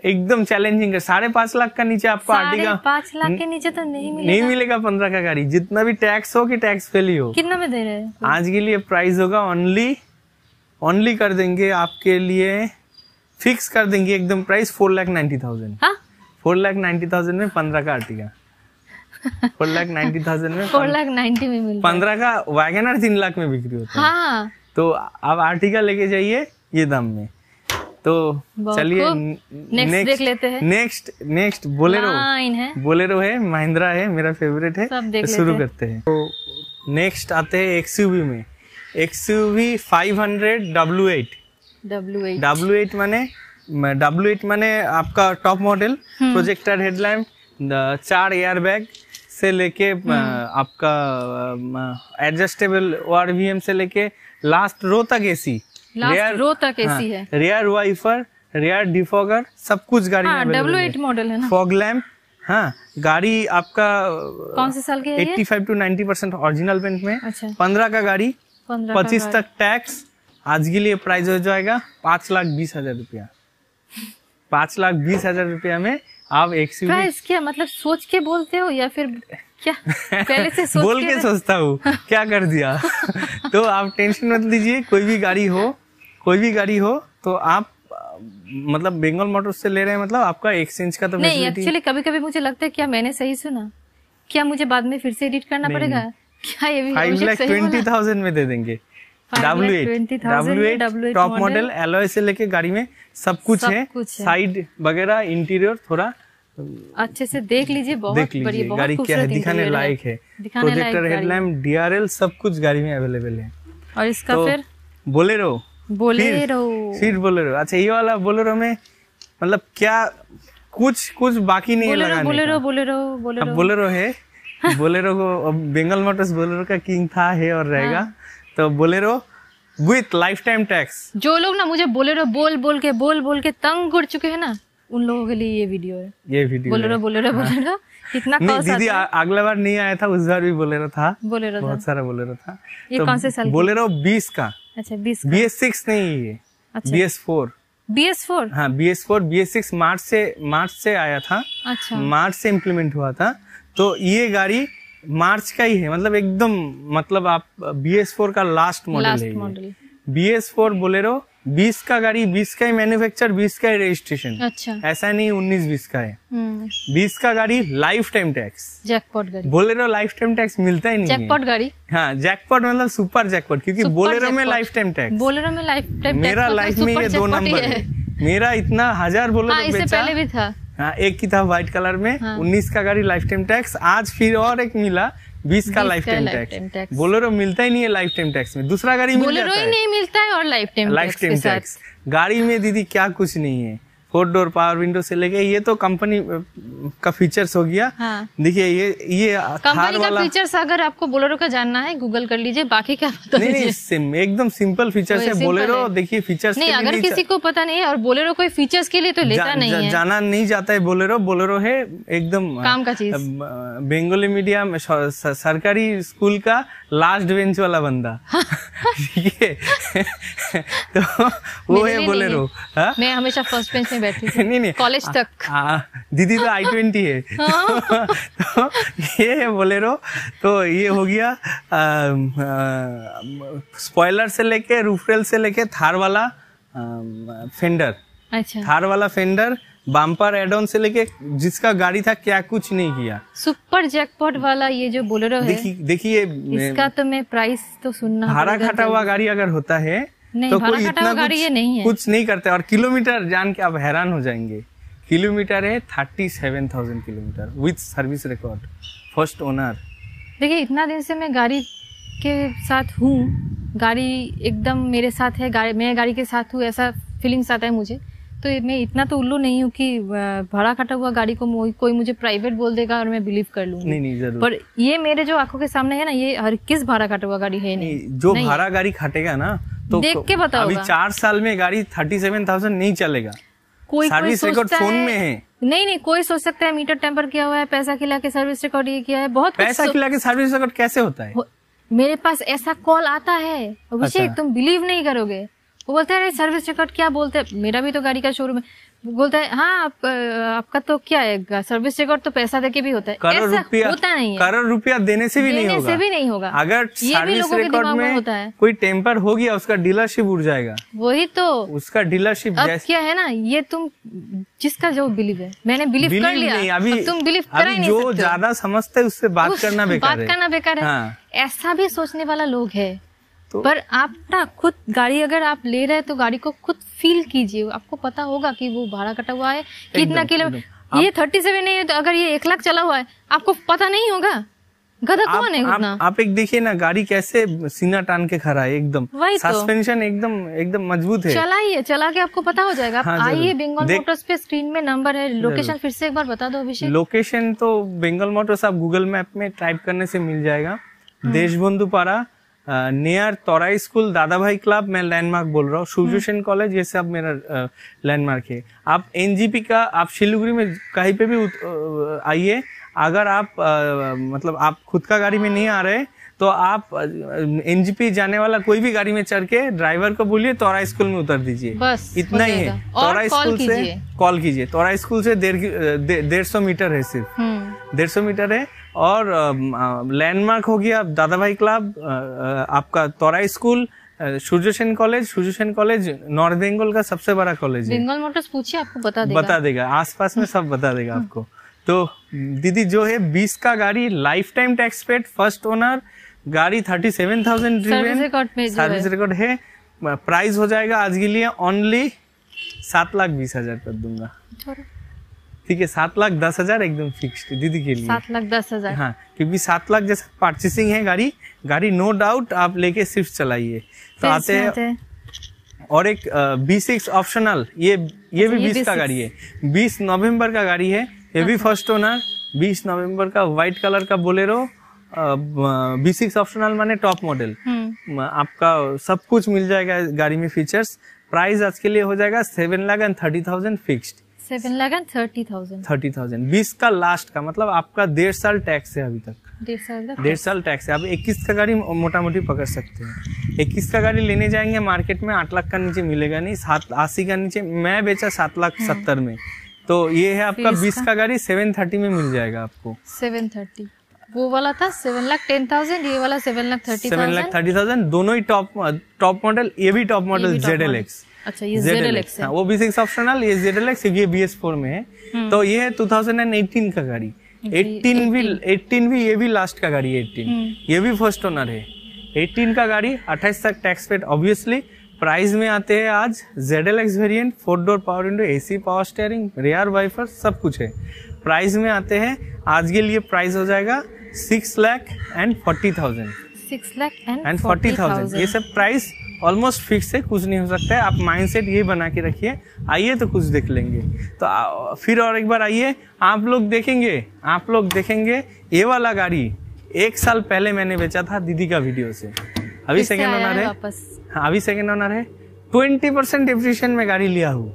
B: एकदम चैलेंजिंग है साढ़े पांच लाख का नीचे आपको आर्टिका
A: पाँच लाख के नीचे तो नहीं मिलेगा नहीं मिलेगा
B: पंद्रह का गाड़ी जितना भी टैक्स हो कि टैक्स फेली हो
A: कितना में दे रहे हैं
B: आज के लिए प्राइस होगा ओनली ओनली कर देंगे आपके लिए फिक्स कर देंगे एकदम price four lakh ninety thousand four lakh ninety thousand में पंद्रह का Ertiga four lakh ninety thousand में फोर लाख
A: नाइन्टी में
B: पंद्रह का वैगन आर तीन लाख में बिक्री होता है हाँ। तो आप आर्टिका लेके जाइए ये दाम में तो चलिए नेक्स्ट देख लेते हैं नेक्स्ट नेक्स्ट बोलेरो है बोलेरो है महिंद्रा है मेरा फेवरेट है तो शुरू करते हैं तो नेक्स्ट आते हैं एक्सयूवी में XUV W eight W eight माने डब्ल्यू एट मैंने आपका टॉप मॉडल प्रोजेक्टर हेडलैम्प चार एयर बैग से लेके हम्म। आपका एडजस्टेबल ओआर से लेके लास्ट रो तक एसी रेयर रो तक एसी हाँ, है रेयर वाइफर रेयर डिफॉगर सब कुछ गाड़ी हाँ, डब्ल्यू एट
A: मॉडल है ना फॉग
B: लैम्प हाँ गाड़ी आपका कौन से साल के eighty five to ninety percent original paint में अच्छा। पंद्रह का गाड़ी
A: पच्चीस तक
B: टैक्स आज के लिए प्राइस हो जाएगा पाँच लाख बीस हजार रुपया पांच लाख बीस हजार रुपया में आप एक प्राइस
A: क्या मतलब सोच के बोलते हो या फिर क्या पहले से सोच बोल के, के सोचता
B: हूँ क्या कर दिया तो आप टेंशन मत लीजिए कोई भी गाड़ी हो कोई भी गाड़ी हो तो आप मतलब बेंगल मोटर्स से ले रहे हैं मतलब आपका एक्सचेंज का तो नहीं एक्चुअली
A: कभी कभी मुझे लगता है क्या मैंने सही सुना क्या मुझे बाद में फिर से एडिट करना पड़ेगा क्या ये भी फाइव लाख ट्वेंटी
B: थाउजेंड में दे देंगे W eight W eight top model LO से लेके गाड़ी में सब कुछ सब है कुछ साइड वगैरह इंटीरियर थोड़ा
A: अच्छे से देख लीजिए बहुत देख लीजिए गाड़ी क्या है दिखाने लायक
B: है प्रोजेक्टर हेडलैम्प एल सब कुछ गाड़ी में अवेलेबल है
A: और इसका तो फिर बोले रहो फिर
B: बोले रहो अच्छा ये वाला बोले रहो में मतलब क्या कुछ कुछ बाकी नहीं बोलेरो, बोले बोलेरो,
A: बोले रहो बोले रहो
B: है बोलेरो को बेंगल मोटर्स बोले रहो का किंग था है और रहेगा हाँ। तो रहो विथ लाइफ टाइम टैक्स
A: जो लोग ना मुझे बोले रहे बोल बोल के बोल बोल के तंग कर चुके हैं ना उन लोगों के लिए ये वीडियो है
B: ये वीडियो बोले बोलेरो बोलेरो बोलेरो हाँ।
A: कितना दीदी
B: अगला बार नहीं आया था उस बार भी बोले रहा था बोले बोलेरो बहुत सारा बोले रहा था ये तो कौन से साल बोले बोलेरो बीस का
A: अच्छा बीस बी एस
B: सिक्स नहीं ये अच्छा। B S four B S four हाँ B S four B S six March से मार्च से आया था अच्छा मार्च से इम्प्लीमेंट हुआ था तो ये गाड़ी मार्च का ही है मतलब एकदम मतलब आप बी एस फोर का लास्ट मॉडल है बी एस फोर बोलेरो बीस का गाड़ी बीस का ही मैन्युफैक्चर बीस का ही रजिस्ट्रेशन अच्छा ऐसा नहीं उन्नीस बीस का है हम्म। बीस का गाड़ी लाइफ टाइम टैक्स
A: जैकपॉट गाड़ी
B: बोलेरो लाइफ टाइम टैक्स मिलता ही नहीं जैकपॉट गाड़ी हाँ जैकपॉट मतलब सुपर जैकपॉट क्योंकि बोलेरो में लाइफ टाइम टैक्स
A: बोलेरो में लाइफ टाइम मेरा लाइफ मतलब में ये दो नंबर है
B: मेरा इतना हजार बोलेरो हाँ, इससे पहले भी था हाँ एक की था व्हाइट कलर में हाँ। उन्नीस का गाड़ी लाइफ टाइम टैक्स आज फिर और एक मिला बीस का लाइफ टाइम टैक्स बोलेरो मिलता ही नहीं है लाइफ टाइम टैक्स में दूसरा गाड़ी मिल जाता है नहीं
A: मिलता है और lifetime lifetime tax
B: गाड़ी में दीदी क्या कुछ नहीं है फोर डोर पावर विंडो से लेके ये तो कंपनी का फीचर्स हो गया हाँ। देखिए ये ये कंपनी का फीचर्स
A: अगर आपको बोलेरो का जानना है गूगल कर लीजिए बाकी क्या पता नहीं, नहीं
B: सिम, एकदम सिंपल फीचर्स है बोलेरो देखिए फीचर्स नहीं अगर किसी
A: को पता नहीं है और बोलेरो कोई फीचर्स के लिए तो लेता नहीं है जाना
B: नहीं जाता है बोलेरो बोलेरो है एकदम काम का चीज बेंगोली मीडियम सरकारी स्कूल का लास्ट बेंच वाला बंदा हाँ। ठीक
A: है तो वो है बोलेरो हाँ? मैं हमेशा फर्स्ट बेंच में नहीं नहीं कॉलेज तक
B: हाँ दीदी तो आई ट्वेंटी है
A: तो,
B: तो ये है बोलेरो तो ये हो गया स्पॉयलर से लेके रूफरेल से लेके थार वाला फेंडर अच्छा थार वाला फेंडर बम्पर एड ऑन से लेके जिसका गाड़ी था क्या कुछ नहीं किया
A: सुपर जैकपॉट वाला ये जो बोलेरो है देखिए
B: देखिए इसका
A: तो मैं प्राइस तो सुनना हरा खटा तो। हुआ
B: गाड़ी अगर होता है
A: नहीं, तो कोई इतना कुछ, ये नहीं है। कुछ
B: नहीं करते और किलोमीटर जान के आप हैरान हो जाएंगे किलोमीटर है thirty seven thousand kilometre with service record first owner
A: देखिए इतना दिन से मैं गाड़ी के साथ हूँ गाड़ी एकदम मेरे साथ है गाड़ी मैं गाड़ी के साथ हूँ ऐसा फीलिंग्स आता है मुझे तो मैं इतना तो उल्लू नहीं हूँ कि भाड़ा खटा हुआ गाड़ी को कोई मुझे प्राइवेट बोल देगा और मैं बिलीव कर लूँ नहीं नहीं जरूर पर ये मेरे जो आंखों के सामने है ना ये हर किस भाड़ा खटा हुआ गाड़ी है नहीं, नहीं जो भाड़ा
B: गाड़ी खटेगा ना तो देख के बताओ अभी चार साल में गाड़ी थर्टी सेवन थाउजेंड नहीं चलेगा
A: कोई सर्विस रिकॉर्ड फोन में है नहीं नहीं कोई सोच सकता है मीटर टेम्पर किया हुआ है पैसा खिला के सर्विस रिकॉर्ड ये किया है बहुत पैसा खिला के सर्विस
B: रिकॉर्ड कैसे होता है
A: मेरे पास ऐसा कॉल आता है अभिषेक अच्छा। तुम बिलीव नहीं करोगे वो बोलते हैं सर्विस रिकॉर्ड क्या बोलते हैं मेरा भी तो गाड़ी का शोरूम है बोलता है हाँ आप, आपका तो क्या है सर्विस चेकआउट तो पैसा देके भी होता है करोड़ रुपया होता नहीं है करोड़
B: रुपया देने से भी देने नहीं होगा से भी नहीं होगा अगर ये भी लोगों के दिमाग में, होता है कोई टेम्पर हो गया उसका डीलरशिप उड़ जाएगा वही तो उसका डीलरशिप अब क्या
A: है ना ये तुम जिसका जो बिलीव है मैंने बिलीव कर लिया अभी तुम बिलीव कर जो ज्यादा
B: समझते है उससे बात करना बेकार बात करना बेकार है हाँ।
A: ऐसा भी सोचने वाला लोग है तो पर आप ना खुद गाड़ी अगर आप ले रहे हैं तो गाड़ी को खुद फील कीजिए आपको पता होगा कि वो भाड़ा कटा हुआ है कितना किलोमीटर ये थर्टी सेवन है तो अगर ये एक लाख चला हुआ है आपको पता नहीं होगा गधा कौन है उतना आप,
B: आप एक देखिए ना गाड़ी कैसे सीना टान के खड़ा है एकदम सस्पेंशन तो। एकदम एकदम मजबूत है
A: चलाइए चला के आपको पता हो जाएगा हाँ, आइए बेंगल मोटर्स पे स्क्रीन में नंबर है लोकेशन फिर से एक बार बता दो अभिषेक
B: लोकेशन तो बेंगल मोटर्स आप गूगल मैप में टाइप करने से मिल जाएगा हम्म। देशबंधु पारा नियर तोरा स्कूल दादा भाई क्लब मैं लैंडमार्क बोल रहा हूँ सूर्य सेन कॉलेज ये सब मेरा लैंडमार्क है आप एनजीपी का आप शिलीगुड़ी में कहीं पे भी आइए अगर आप आ, मतलब आप खुद का गाड़ी में नहीं आ रहे तो आप एनजीपी जाने वाला कोई भी गाड़ी में चढ़ के ड्राइवर को बोलिए तोरा स्कूल में उतर दीजिए बस इतना ही है तोरा स्कूल से कॉल कीजिए तोरा स्कूल से डेढ़ सौ मीटर है सिर्फ हम्म। डेढ़ सौ मीटर है और लैंडमार्क हो गया दादा भाई क्लब आपका तोराई school Surya Sen college Surya Sen college North Bengal का सबसे बड़ा कॉलेज है
A: बेंगल मोटर्स पूछिए आपको बता देगा बता
B: देगा आसपास में सब बता देगा हम्म। आपको तो दीदी जो है बीस का गाड़ी lifetime tax paid first owner गाड़ी thirty seven thousand service record है प्राइस हो जाएगा आज के लिए ओनली सात लाख बीस हजार कर दूंगा ठीक है सात लाख दस हजार एकदम फिक्स दीदी के लिए सात
A: लाख दस हजार हाँ
B: क्योंकि सात लाख जैसा परचेसिंग है गाड़ी गाड़ी नो डाउट आप लेके स्विफ्ट चलाइए तो आते हैं और एक बी सिक्स ऑप्शनल ये ये भी बीस का गाड़ी है बीस नवंबर का गाड़ी है ये भी फर्स्ट ओनर बीस नवंबर का व्हाइट कलर का बोलेरो बी सिक्स ऑप्शनल माने टॉप हम्म। मॉडल आपका सब कुछ मिल जाएगा गाड़ी में फीचर्स प्राइस आज के लिए हो जाएगा seven lakh and thirty thousand fixed
A: seven lakh and thirty thousand
B: thirty thousand बीस का लास्ट का मतलब आपका डेढ़ साल टैक्स है अभी
A: तक डेढ़ साल
B: टैक्स है आप इक्कीस का गाड़ी मोटा मोटी पकड़
A: सकते हैं
B: इक्कीस का गाड़ी लेने जाएंगे मार्केट में आठ लाख का नीचे मिलेगा नहीं सात अस्सी का नीचे मैं बेचा सात लाख हाँ। सत्तर में तो ये है आपका बीस का गाड़ी सेवन थर्टी में मिल जाएगा आपको
A: सेवन थर्टी वो वाला था सेवन लाख टेन थाउजेंड ये वाला seven lakh thirty seven lakh
B: thirty thousand दोनों ही टॉप टॉप मॉडल ये भी top model Z L X
A: अच्छा ये ZLX हाँ, वो
B: B6 ऑप्शनल ये में है हम्म। तो ये है 2018 का गाड़ी 18 भी 18 भी ये भी लास्ट का गाड़ी है हम्म। 18 ये भी फर्स्ट ओनर है 18 का गाड़ी 28 तक टैक्स पेड ऑब्वियसली प्राइस में आते हैं आज Z L X variant four door power window AC power steering rear wiper सब कुछ है प्राइस में आते हैं आज के लिए प्राइस हो जाएगा six lakh and forty thousand
A: six lakh and forty thousand ये
B: सब प्राइस ऑलमोस्ट फिक्स है कुछ नहीं हो सकता है आप सेट ये बना के रखिए आइए तो कुछ देख लेंगे तो आ, फिर और एक बार आइए आप लोग देखेंगे आप लोग देखेंगे ये वाला गाड़ी एक साल पहले मैंने बेचा था दीदी का वीडियो से अभी सेकेंड ऑनर है
A: हाँ
B: अभी सेकेंड ऑनर है ट्वेंटी परसेंट डिप्रिशन में गाड़ी लिया हूँ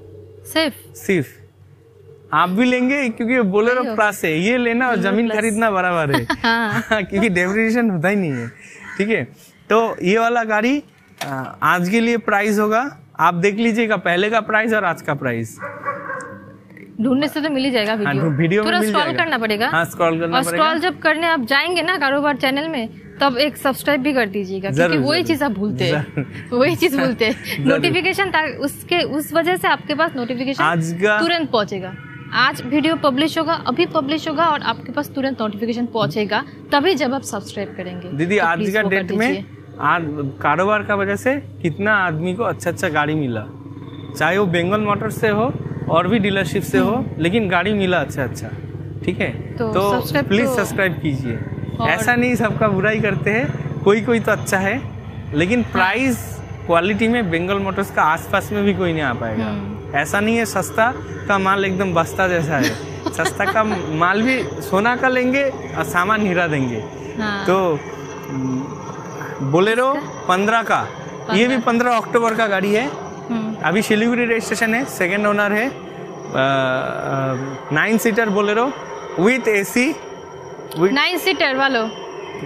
B: सिर्फ सिर्फ आप भी लेंगे क्योंकि बोलेरो प्लस है ये लेना और जमीन खरीदना बराबर है
A: हाँ।
B: क्योंकि डेप्रिशन होता ही नहीं है ठीक है तो ये वाला गाड़ी आज के लिए प्राइस होगा आप देख लीजिएगा पहले का प्राइस और आज का प्राइस
A: ढूंढने से तो मिल ही जाएगा वीडियो, हाँ, वीडियो थोड़ा करना पड़ेगा हाँ,
B: स्क्रॉल करना और स्क्रॉल जब
A: करने आप जाएंगे ना कारोबार चैनल में तब एक सब्सक्राइब भी कर दीजिएगा क्योंकि वही चीज आप भूलते हैं वही चीज भूलते हैं नोटिफिकेशन उसके उस वजह से आपके पास नोटिफिकेशन तुरंत पहुंचेगा आज वीडियो पब्लिश होगा अभी पब्लिश होगा और आपके पास तुरंत नोटिफिकेशन पहुंचेगा तभी जब आप सब्सक्राइब करेंगे दीदी तो आज का डेट में
B: आज कारोबार का वजह से कितना आदमी को अच्छा अच्छा गाड़ी मिला चाहे वो बेंगल मोटर से हो और भी डीलरशिप से हो हम्म। लेकिन गाड़ी मिला अच्छा अच्छा ठीक है तो, तो प्लीज़ सब्सक्राइब तो- कीजिए ऐसा नहीं सबका बुराई करते हैं कोई कोई तो अच्छा है लेकिन प्राइस हाँ। क्वालिटी में बेंगल मोटर्स का आसपास में भी कोई नहीं आ पाएगा हम्म। ऐसा नहीं है सस्ता का माल एकदम बस्ता जैसा है सस्ता का माल भी सोना का लेंगे और सामान हीरा देंगे हाँ। तो बोलेरो पंद्रह का ये भी पंद्रह अक्टूबर का गाड़ी है हम्म। अभी रेल रजिस्ट्रेशन है सेकेंड ओनर है नाइन सीटर बोलेरो विथ सी
A: नाइन सीटर वालो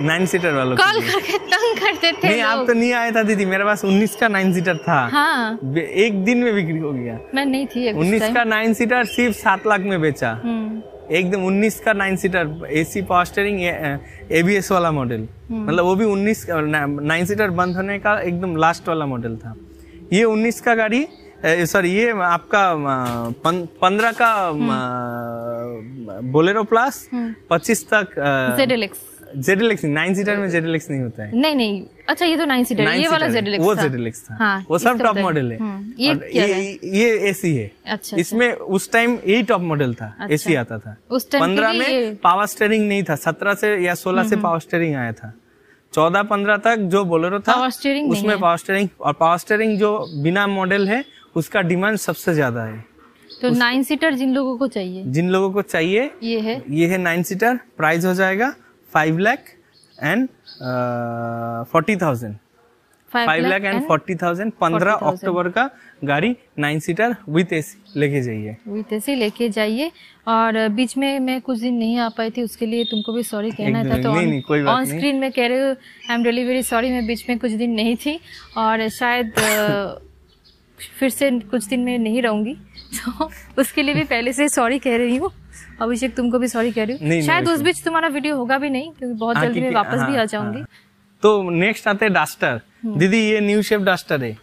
B: नाइन सीटर वालों कॉल
A: करके तंग करते थे नहीं आप तो
B: नहीं आया था दीदी मेरे पास उन्नीस का नाइन सीटर था हाँ। एक दिन में बिक्री हो गया
A: मैं नहीं थी उन्नीस का
B: नाइन सीटर सिर्फ सात लाख में बेचा हम्म। एकदम 19 का nine seater AC power steering ABS वाला मॉडल हम्म। मतलब वो भी 19 नाइन सीटर बंद होने का एकदम लास्ट वाला मॉडल था ये 19 का गाड़ी सॉरी ये आपका पंद्रह का बोलेरो हम्म। प्लस हम्म। पच्चीस तक जेड जेडएलएक्स नाइन सीटर में नहीं होता है
A: नहीं नहीं अच्छा ये तो नाइन सीटर ये वाला वो था हाँ, वो सब टॉप तो तो- मॉडल हम्म, है ये
B: ये, एसी है अच्छा, अच्छा इसमें उस टाइम यही टॉप मॉडल था एसी अच्छा। आता था उस टाइम पंद्रह में पावर स्टेरिंग नहीं था सत्रह से या सोलह से पावर हम्म, स्टेरिंग हम्म। आया था चौदह पंद्रह तक जो बोलेरो था
A: उसमें पावर
B: स्टेरिंग और पावर स्टेरिंग जो बिना मॉडल है उसका डिमांड सबसे ज्यादा है
A: तो नाइन सीटर जिन लोगों को चाहिए
B: जिन लोगों को चाहिए ये है ये है नाइन सीटर प्राइस हो जाएगा five lakh and forty thousand
A: five lakh and
B: forty thousand पंद्रह अक्टूबर का गाड़ी नाइन सीटर विथ एसी लेके जाइए
A: विथ एसी लेके जाइए और uh, बीच में मैं कुछ दिन नहीं आ पाई थी उसके लिए तुमको भी सॉरी कहना था तो ऑन स्क्रीन में कह रहे हो I am really very sorry मैं बीच में कुछ दिन नहीं थी और uh, शायद uh, फिर से कुछ दिन में नहीं रहूँगी तो उसके लिए भी पहले से सॉरी कह रही हूँ अभिषेक तुमको भी सॉरी कह रही हूँ शायद उस बीच तुम्हारा वीडियो होगा भी नहीं क्योंकि बहुत हाँ, जल्दी मैं वापस भी हाँ, आ जाऊंगी हाँ।
B: तो नेक्स्ट आते हैं डस्टर हम्म। दीदी ये न्यू शेप डस्टर है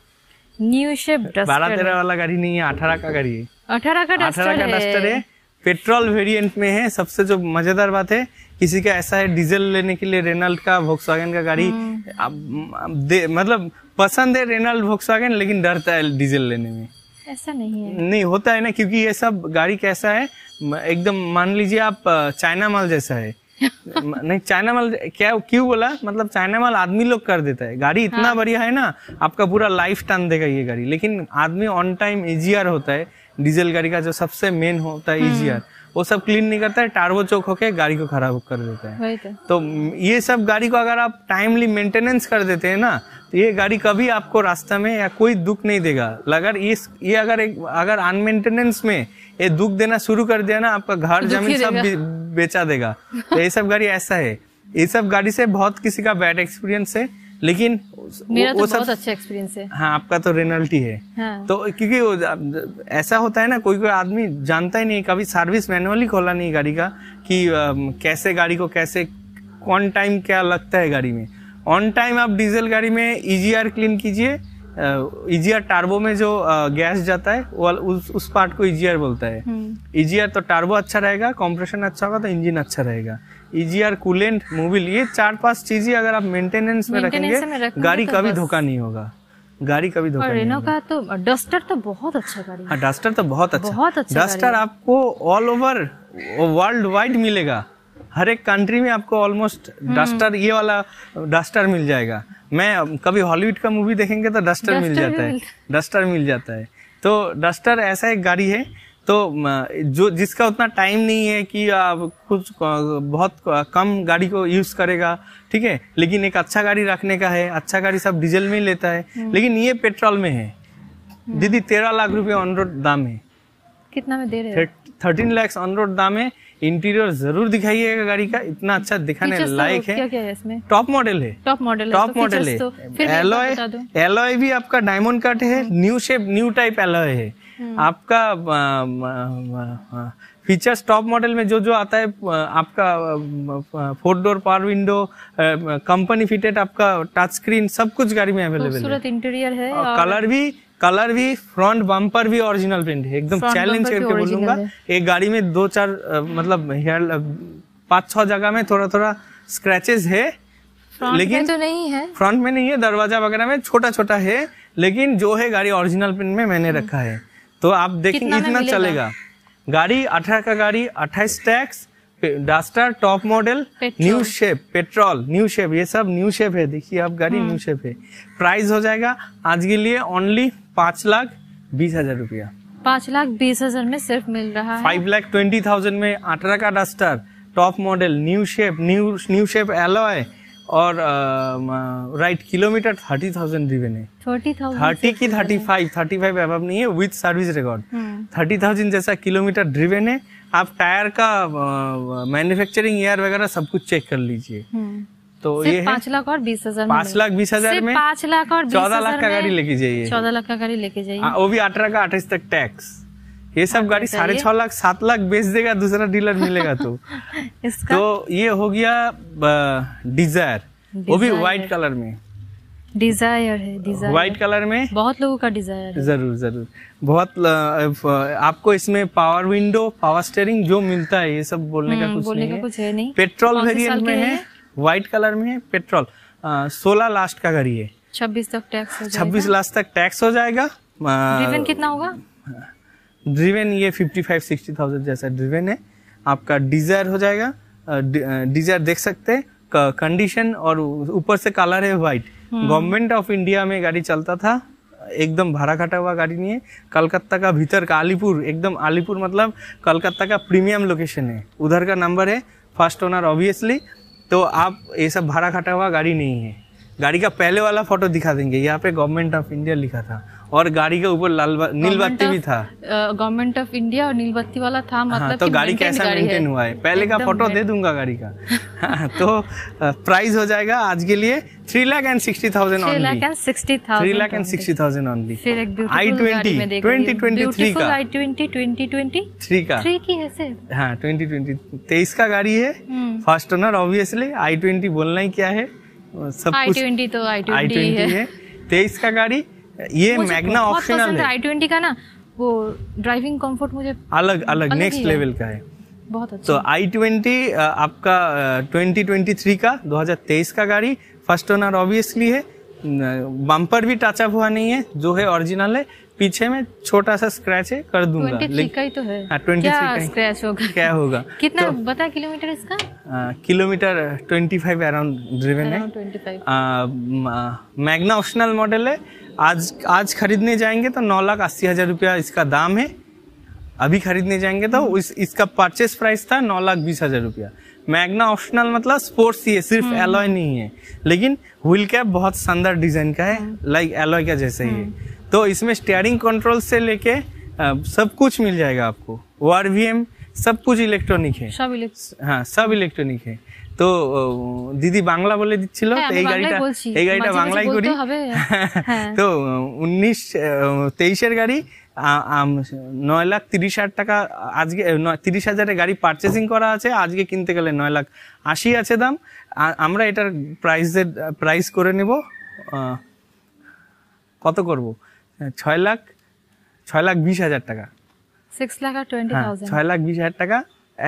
A: न्यू शेप डस्टर बारह तेरह वाला
B: गाड़ी नहीं है अठारह का गाड़ी है
A: अठारह का अठारह का डस्टर है
B: पेट्रोल वेरिएंट में है सबसे जो मजेदार बात है किसी का ऐसा है डीजल लेने के लिए रेनल्ड का भोक्सवागन का गाड़ी हम्म। मतलब पसंद है रेनल्ड भोक्सवागन लेकिन डरता है डीजल लेने में
A: ऐसा नहीं है नहीं
B: होता है ना क्योंकि ये सब गाड़ी कैसा है एकदम मान लीजिए आप चाइना माल जैसा है नहीं चाइना माल क्या क्यों बोला मतलब चाइना माल आदमी लोग कर देता है गाड़ी इतना हाँ। बढ़िया है ना आपका पूरा लाइफ टाइम देगा ये गाड़ी लेकिन आदमी ऑन टाइम ईजीआर होता है डीजल गाड़ी का जो सबसे मेन होता है इजीआर हाँ। e वो सब क्लीन नहीं करता है टारवो चौक होके गाड़ी को खराब कर देता है तो।, तो ये सब गाड़ी को अगर आप टाइमली मेंटेनेंस कर देते हैं ना ये गाड़ी कभी आपको रास्ता में या कोई दुख नहीं देगा अगर इस ये अगर एक अगर अनमेंटेनेंस में ये दुख देना शुरू कर दिया ना आपका घर जमीन सब बेचा देगा तो ये सब गाड़ी ऐसा है ये सब गाड़ी से बहुत किसी का बैड एक्सपीरियंस है लेकिन मेरा तो वो, तो बहुत अच्छा
A: एक्सपीरियंस है हाँ
B: आपका तो रेनल्टी है हाँ। तो क्योंकि ऐसा होता है ना कोई कोई आदमी जानता ही नहीं कभी सर्विस मैनुअली खोला नहीं गाड़ी का कि आ, कैसे गाड़ी को कैसे कौन टाइम क्या लगता है गाड़ी में ऑन टाइम आप डीजल गाड़ी में ई e क्लीन कीजिए ई टार्बो e में जो गैस जाता है वो उस, उस पार्ट को ई e बोलता है ई हम्म। तो टार्बो अच्छा रहेगा कंप्रेशन अच्छा होगा तो इंजन अच्छा रहेगा ई कूलेंट मोबिल ये चार पांच चीजें अगर आप मेंटेनेंस में रखेंगे गाड़ी तो कभी धोखा नहीं होगा गाड़ी कभी धोखा नहीं होगा
A: तो डस्टर तो बहुत अच्छा गाड़ी हाँ
B: डस्टर तो बहुत अच्छा बहुत अच्छा डस्टर आपको ऑल ओवर वर्ल्ड वाइड मिलेगा हर एक कंट्री में आपको ऑलमोस्ट हम्म। डस्टर ये वाला डस्टर मिल जाएगा मैं कभी हॉलीवुड का मूवी देखेंगे तो डस्टर मिल जाता है डस्टर मिल जाता है तो डस्टर ऐसा एक गाड़ी है तो जो जिसका उतना टाइम नहीं है कि आप कुछ बहुत कम गाड़ी को यूज़ करेगा ठीक है लेकिन एक अच्छा गाड़ी रखने का है अच्छा गाड़ी सब डीजल में ही लेता है हम्म। लेकिन ये पेट्रोल में है हम्म। दीदी तेरह लाख रुपये ऑन रोड दाम है
A: कितना में दे रहे
B: थर्टीन लैक्स ऑन रोड दाम है इंटीरियर जरूर दिखाइएगा गाड़ी का इतना अच्छा दिखाने तो लायक
A: है
B: टॉप मॉडल है
A: टॉप मॉडल टॉप मॉडल है एलॉय एलॉय
B: तो तो भी आपका डायमंड कट है new shape new type alloy है हम्म। आपका फीचर्स टॉप मॉडल में जो जो आता है आपका four door power window company fitted आपका टच स्क्रीन सब कुछ गाड़ी में अवेलेबल है
A: इंटीरियर है और कलर
B: भी कलर भी फ्रंट बम्पर भी ओरिजिनल प्रिंट है एकदम चैलेंज करके बोलूंगा एक गाड़ी में दो चार मतलब हेयर पांच छह जगह में थोड़ा थोड़ा स्क्रैचेस है
A: लेकिन तो नहीं है
B: फ्रंट में नहीं है दरवाजा वगैरह में छोटा छोटा है लेकिन जो है गाड़ी ओरिजिनल प्रिंट में मैंने हम्म। रखा है तो आप देखेंगे इतना चलेगा गाड़ी अठारह का गाड़ी अट्ठाईस tax Duster top model new shape petrol new shape ये सब न्यू शेप है देखिए आप गाड़ी न्यू हम्म। शेप है प्राइस हो जाएगा आज के लिए ओनली पाँच लाख बीस हजार रुपया
A: पाँच लाख बीस हजार में सिर्फ मिल रहा है
B: फाइव लाख ट्वेंटी थाउजेंड में अठारह का Duster top model new shape new new shape alloy और राइट किलोमीटर थर्टी थाउजेंड रिवेन ने
A: थर्टी की थर्टी
B: फाइव थर्टी फाइव एब नहीं है with service record thirty thousand जैसा किलोमीटर ड्रिवे ने आप टायर का मैन्युफैक्चरिंग ईयर वगैरह सब कुछ चेक कर लीजिए हम्म। तो ये पाँच
A: लाख और बीस हजार पाँच लाख बीस हजार में पाँच लाख और चौदह लाख का गाड़ी लेके जाइए चौदह लाख का गाड़ी लेके जाइए हाँ,
B: वो भी अठारह का अठाईस तक टैक्स ये सब हाँ, गाड़ी साढ़े छह लाख सात लाख बेच देगा दूसरा डीलर मिलेगा तो
A: इसका? तो
B: ये हो गया डिजायर वो भी व्हाइट कलर में
A: डिजायर है डिजायर व्हाइट कलर में बहुत लोगों का डिजायर
B: जरूर जरूर बहुत आपको इसमें पावर विंडो पावर स्टेयरिंग जो मिलता है ये सब बोलने का हम्म, कुछ बोलने नहीं, का
A: कुछ है नहीं पेट्रोल वेरिएंट में है
B: व्हाइट कलर में है पेट्रोल सोलह लास्ट का गाड़ी है
A: छब्बीस तक टैक्स छब्बीस
B: लास्ट तक टैक्स हो जाएगा ड्रिवेन कितना होगा ड्रिवेन ये फिफ्टी फाइव सिक्सटी थाउजेंड जैसा ड्रिवेन है आपका डिजायर हो जाएगा डिजायर देख सकते हैं कंडीशन और ऊपर से कलर है व्हाइट गवर्नमेंट ऑफ इंडिया में गाड़ी चलता था एकदम भाड़ा घाटा हुआ गाड़ी नहीं है कलकत्ता का भीतर का अलीपुर एकदम अलीपुर मतलब कलकत्ता का प्रीमियम लोकेशन है उधर का नंबर है फर्स्ट ओनर ऑब्वियसली तो आप ये सब भाड़ा खटा हुआ गाड़ी नहीं है गाड़ी का पहले वाला फोटो दिखा देंगे यहाँ पे गवर्नमेंट ऑफ इंडिया लिखा था और गाड़ी के ऊपर लाल नील बत्ती भी था
A: गवर्नमेंट ऑफ इंडिया और नील बत्ती वाला था हाँ, मतलब हाँ, तो गाड़ी कैसा मेंटेन हुआ
B: है पहले का फोटो दे दूंगा गाड़ी का हाँ, तो प्राइस uh, हो जाएगा आज के लिए three lakh and sixty thousand
A: three lakh and sixty
B: thousand only i twenty twenty twenty three का i
A: twenty twenty twenty three का थ्री की है
B: हाँ ट्वेंटी ट्वेंटी तेईस का गाड़ी है first owner obviously i twenty बोलना ही क्या है सब आई ट्वेंटी
A: तो आई ट्वेंटी है
B: तेईस का गाड़ी ये मैग्ना ऑप्शनल है आई
A: ट्वेंटी का ना वो ड्राइविंग कंफर्ट मुझे
B: अलग अलग नेक्स्ट लेवल का है बहुत अच्छा तो आई ट्वेंटी आपका ट्वेंटी ट्वेंटी थ्री का दो हजार तेईस का गाड़ी फर्स्ट ओनर ऑब्वियसली है बम्पर भी टचअप हुआ नहीं है जो है ओरिजिनल है पीछे में छोटा सा स्क्रैच है कर दूंगा का
A: ही तो है हाँ, क्या स्क्रैच होगा क्या
B: होगा कितना तो,
A: बता किलोमीटर इसका
B: kilometre twenty five around driven है मैग्ना ऑप्शनल मॉडल है आज आज खरीदने जाएंगे तो नौ लाख अस्सी हज़ार रुपया इसका दाम है अभी खरीदने जाएंगे तो इस इसका परचेस प्राइस था नौ लाख बीस हज़ार रुपया मैग्ना ऑप्शनल मतलब स्पोर्ट्स ही है सिर्फ एलॉय हम्म। नहीं है लेकिन व्हील कैप बहुत शानदार डिजाइन का है लाइक हाँ। एलॉय का जैसे ही है हाँ। तो इसमें स्टेयरिंग कंट्रोल से लेके सब कुछ मिल जाएगा आपको ओ आर वी एम সব কিছু ইলেকট্রনিক হ্যাঁ সব ইলেকট্রনিক হ্যাঁ তো দিদি বাংলা বলে দিচ্ছিল হ্যাঁ, এই গাড়িটা এই গাড়িটা বাংলায় করি
A: হ্যাঁ।
B: হ্যাঁ। তো উনিশ তেইশের গাড়ি নয় লাখ তিরিশ হাজার টাকা আজকে তিরিশ হাজারে গাড়ি পারচেসিং করা আছে আজকে কিনতে গেলে নয় লাখ আশি আছে দাম আমরা এটার প্রাইসের প্রাইস করে নেব কত করব ছয় লাখ ছয় লাখ বিশ হাজার টাকা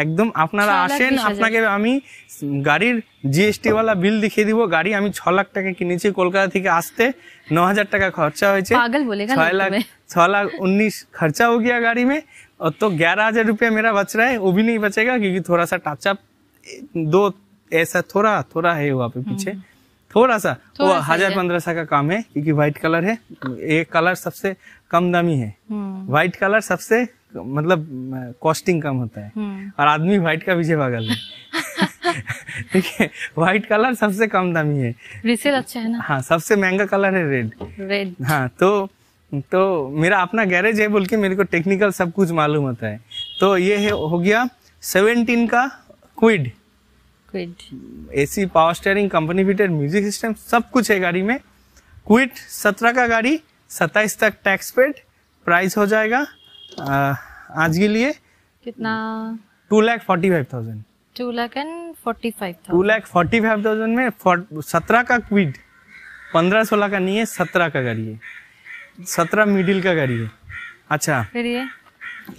B: একদম আপনারা আসেন আপনাকে আমি গাড়ির জিএসটি বিল দেখিয়ে দিব গাড়ি আমি লাখ টাকা কিনেছি কলকাতা থেকে আসতে টাকা খরচা হয়েছে
A: লাখ
B: লাখ रुपया मेरा बच रहा है वो भी नहीं बचेगा क्योंकि थोड़ा सा टचअप दो ऐसा थोड़ा थोड़ा है वहाँ पीछे थोड़ा सा वो हजार पंद्रह सौ का काम है क्योंकि व्हाइट कलर है एक कलर सबसे कम दामी है व्हाइट हम्म। कलर सबसे मतलब कॉस्टिंग कम होता है हम्म। और आदमी व्हाइट का पीछे पागल है ठीक है व्हाइट कलर सबसे कम दामी है
A: रिसेल अच्छा है ना
B: हाँ सबसे महंगा कलर है रेड रेड हाँ तो तो मेरा अपना गैरेज है बोल के मेरे को टेक्निकल सब कुछ मालूम होता है तो ये है हो गया सेवेंटीन का Kwid Kwid AC power steering company fitted music system सब कुछ है गाड़ी में क्विड सत्रह का गाड़ी सत्ताईस तक टैक्स पेड प्राइस हो जाएगा आ, आज के लिए कितना two lakh forty five thousand
A: two lakh and forty five
B: two lakh forty five thousand में सत्रह का क्विड पंद्रह सोलह का नहीं है सत्रह का गाड़ी है सत्रह मिडिल का गाड़ी है अच्छा
A: फिर ये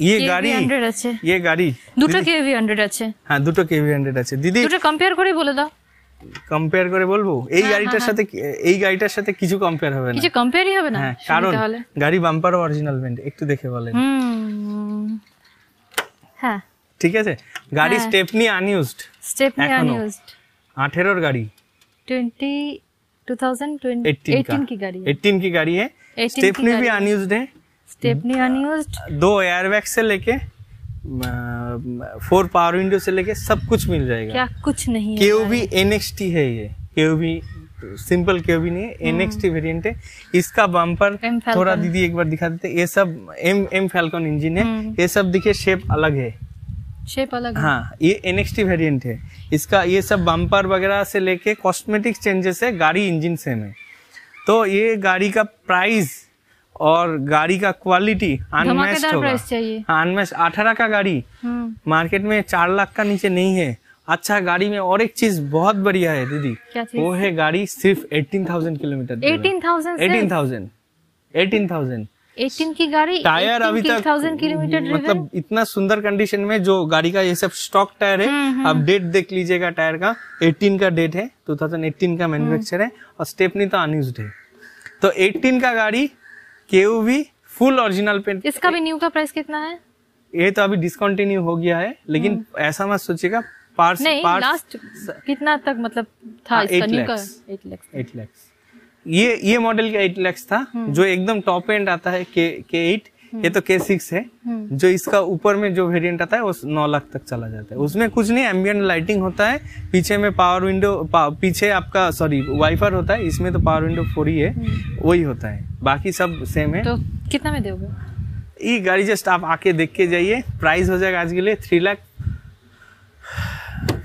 A: ये গাড়ি 100
B: আছে ये গাড়ি দুটো
A: हंड्रेड अच्छे हाँ
B: হ্যাঁ দুটো কেভি 100 আছে দিদি দুটো
A: কম্পেয়ার করে বলে দাও
B: কম্পেয়ার করে বলবো এই হ্যাঁ, গাড়িটার হ্যাঁ, সাথে এই গাড়িটার সাথে কিছু কম্পেয়ার হবে না কিছু
A: কম্পেয়ারই হবে না হ্যাঁ, কারণ
B: গাড়ি বাম্পার অরিজিনাল ব্র্যান্ড একটু দেখে বলেন হ্যাঁ ঠিক আছে গাড়ি স্টেপনি আনইউজড
A: স্টেপনি আনইউজড 18 এর গাড়ি 20 2020 কি গাড়ি
B: 18 কি গাড়ি হ্যাঁ
A: স্টেপনি ভি আনইউজড হ্যাঁ স্টেপনি আনইউজড
B: दो এয়ারব্যাগ সে लेके फोर पावर विंडो से लेके सब कुछ मिल जाएगा क्या
A: कुछ नहीं के
B: भी एन एक्स टी है ये के भी सिंपल के भी नहीं है एन एक्स टी वेरियंट है इसका बम्पर थोड़ा दीदी एक बार दिखा देते ये सब एम एम फैल्कॉन इंजिन है हम्म। ये सब देखिए शेप अलग है
A: शेप अलग हाँ
B: ये एन एक्स टी वेरियंट है इसका ये सब बम्पर वगैरह से लेके कॉस्मेटिक चेंजेस है गाड़ी इंजिन सेम है तो ये गाड़ी का प्राइस और गाड़ी का क्वालिटी अनमेस्ट
A: होगा
B: हाँ, अठारह का गाड़ी
A: मार्केट
B: हम्म। में चार लाख का नीचे नहीं है अच्छा गाड़ी में और एक चीज बहुत बढ़िया है दीदी वो है गाड़ी सिर्फ eighteen thousand kilometre eighteen
A: thousand eighteen
B: thousand eighteen thousand
A: eighteen की गाड़ी टायर अभी तक थाउजेंड किलोमीटर मतलब
B: इतना सुंदर कंडीशन में जो गाड़ी का ये सब स्टॉक टायर है आप हम्म, डेट हम्म। देख लीजिएगा टायर का एटीन का डेट है 2018 का मैन्युफेक्चर है और स्टेपनी तो अनयूज है तो 18 का गाड़ी केयूवी फुल ओरिजिनल पेंट
A: इसका भी न्यू का प्राइस कितना है
B: ये तो अभी डिसकंटिन्यू हो गया है लेकिन हम्म। ऐसा मत सोचिएगा पार्ट्स नहीं पार्ट्स, लास्ट
A: कितना तक मतलब था हाँ, इसका न्यू का 8 लाख
B: 8 लाख ये ये मॉडल का 8 लाख था हम्म। जो एकदम टॉप एंड आता है के के 8 ये तो के सिक्स है हम्म। जो इसका ऊपर में जो वेरिएंट आता है वो नौ लाख तक चला जाता है उसमें कुछ नहीं एम्बियंट लाइटिंग होता है पीछे में पावर विंडो पा, पीछे आपका सॉरी वाइफर होता है इसमें तो पावर विंडो फोर ही है हम्म। वही होता है बाकी सब सेम है तो
A: कितना में दोगे
B: ये गाड़ी जस्ट आप आके देख के जाइए प्राइस हो जाएगा आज के लिए थ्री लाख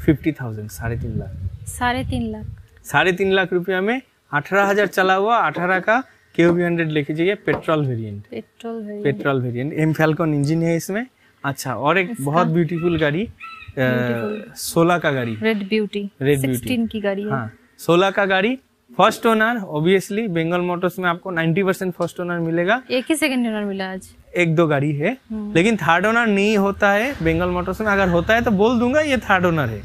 B: फिफ्टी थाउजेंड साढ़े तीन लाख
A: साढ़े तीन लाख
B: साढ़े तीन लाख रुपया में अठारह हजार चला हुआ अठारह का केवी हंड्रेड लिख लीजिए petrol variant
A: petrol variant petrol
B: variant M Falcon engine है इसमें अच्छा और एक बहुत ब्यूटीफुल गाड़ी सोलह का गाड़ी
A: रेड ब्यूटी रेड ब्यूटी की गाड़ी हाँ
B: सोलह का गाड़ी first owner obviously Bengal Motors में आपको 90 परसेंट फर्स्ट ओनर मिलेगा
A: एक ही सेकंड ओनर मिला आज
B: एक दो गाड़ी है लेकिन थर्ड ओनर नहीं होता है बेंगल मोटर्स में अगर होता है तो बोल दूंगा ये थर्ड ओनर है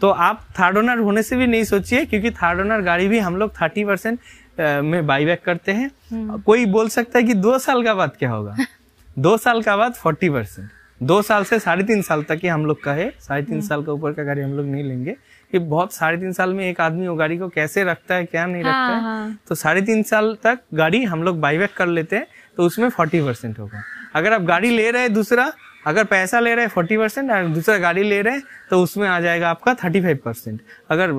B: तो आप थर्ड ओनर होने से भी नहीं सोचिए क्योंकि थर्ड ओनर गाड़ी भी हम लोग थर्टी परसेंट में बैक करते हैं हम्म। कोई बोल सकता है कि दो साल का बाद क्या होगा दो साल का बाद फोर्टी परसेंट दो साल से साढ़े तीन साल तक ही हम लोग का है साढ़े तीन हम्म। साल का ऊपर का गाड़ी हम लोग नहीं लेंगे कि बहुत साढ़े तीन साल में एक आदमी वो गाड़ी को कैसे रखता है क्या नहीं रखता है हाँ, हाँ। तो साढ़े तीन साल तक गाड़ी हम लोग बाईबैक कर लेते हैं तो उसमें फोर्टी परसेंट होगा अगर आप गाड़ी ले रहे हैं दूसरा अगर पैसा ले रहे हैं फोर्टी परसेंट और दूसरा गाड़ी ले रहे हैं तो उसमें आ जाएगा आपका थर्टी फाइव परसेंट अगर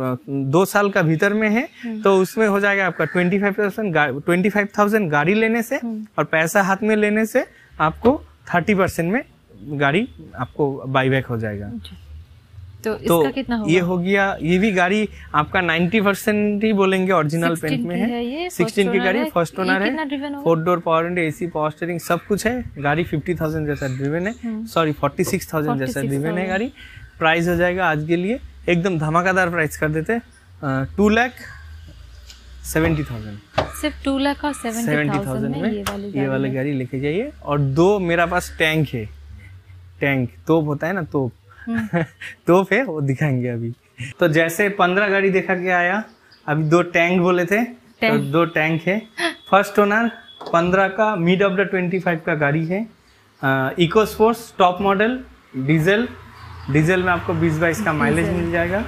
B: दो साल का भीतर में है हम्म। तो उसमें हो जाएगा आपका twenty five percent twenty five thousand गाड़ी लेने से हम्म। और पैसा हाथ में लेने से आपको थर्टी परसेंट में गाड़ी आपको बाईबैक हो जाएगा
A: तो, तो इसका तो कितना होगा? ये हो
B: गया ये भी गाड़ी आपका 90 परसेंट ही बोलेंगे ओरिजिनल पेंट में है सिक्सटीन की गाड़ी फर्स्ट ओनर है four door power and AC power steering सब कुछ है गाड़ी 50,000 जैसा ड्रिवेन है सॉरी हम्म। 46,000 जैसा ड्रिवेन है गाड़ी प्राइस हो जाएगा आज के लिए एकदम धमाकादार प्राइस कर देते टू लैख सेवेंटी थाउजेंड
A: सिर्फ टू लैख और सेवेंटी थाउजेंड में ये वाली ये वाली
B: गाड़ी लेके जाइए और दो मेरा पास टैंक है टैंक तोप होता है ना तोप तो फिर वो दिखाएंगे अभी तो जैसे पंद्रह गाड़ी देखा के आया अभी दो टैंक बोले थे टैंक। तो दो टैंक है फर्स्ट ओनर पंद्रह का mid of the twenty five का गाड़ी है Eco Sports top model diesel diesel में आपको बीस बाईस का माइलेज मिल जाएगा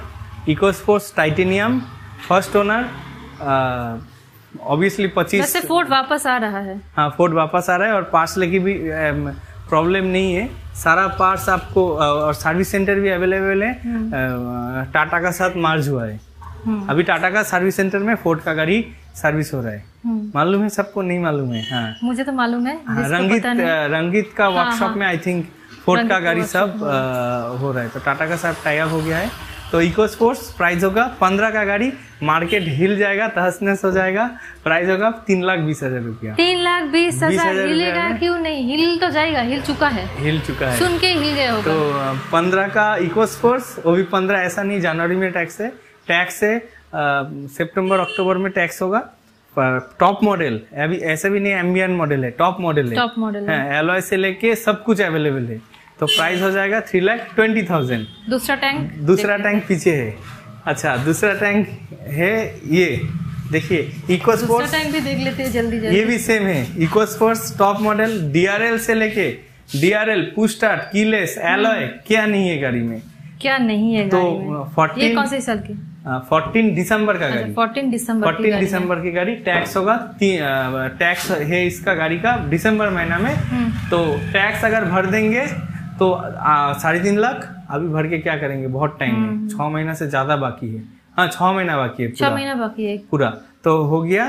B: Eco Sports titanium first owner obviously पच्चीस
A: फोर्ड वापस आ रहा है
B: हाँ फोर्ड वापस आ रहा है और पास लेके भी प्रॉब्लम नहीं है सारा पार्ट्स आपको और सर्विस सेंटर भी अवेलेबल है हम्म। टाटा का साथ मार्ज हुआ है हम्म। अभी टाटा का सर्विस सेंटर में फोर्ट का गाड़ी सर्विस हो रहा है हम्म। मालूम है सबको नहीं मालूम है हाँ
A: मुझे तो मालूम है हाँ, रंगीत
B: रंगीत का वर्कशॉप हाँ, हाँ, में आई थिंक फोर्ट का गाड़ी सब हो रहा है तो टाटा का साथ टाइप हो गया है तो इको स्पोर्ट्स प्राइस होगा पंद्रह का गाड़ी मार्केट हिल जाएगा तहस नहस हो जाएगा प्राइस होगा तीन लाख बीस हजार रूपया तीन
A: लाख बीस हजार हिलेगा क्यों नहीं हिल तो जाएगा हिल चुका है
B: हिल चुका है सुन
A: के हिल गया होगा
B: तो पंद्रह का इको स्पोर्ट्स वो भी पंद्रह ऐसा नहीं जनवरी में टैक्स है टैक्स है सेप्टेम्बर अक्टूबर में टैक्स होगा टॉप मॉडल अभी ऐसा भी नहीं एम्बियन मॉडल है टॉप मॉडल है टॉप मॉडल है हाँ, एलॉय से लेके सब कुछ अवेलेबल है तो प्राइस हो जाएगा थ्री लाख ट्वेंटी थाउजेंड
A: दूसरा टैंक दूसरा
B: टैंक पीछे है अच्छा दूसरा टैंक है ये देखिए इको स्पोर्ट्स टैंक भी
A: देख लेते हैं जल्दी जल्दी ये भी
B: सेम है Eco Sports top model DRL से लेके डीआरएल पुस्टार्ट कीलेस एलॉय क्या नहीं है गाड़ी में
A: क्या नहीं है तो फोर्टीन कौन से साल की
B: फोर्टीन दिसंबर का अच्छा, गाड़ी
A: फोर्टीन दिसंबर फोर्टीन दिसंबर
B: की गाड़ी टैक्स होगा टैक्स है इसका गाड़ी का दिसंबर महीना में हम्म। तो टैक्स अगर भर देंगे तो साढ़े तीन लाख अभी भर के क्या करेंगे बहुत टाइम है हम्म। छः महीना से ज़्यादा बाकी है हाँ छ महीना बाकी है छह महीना बाकी है पूरा तो हो गया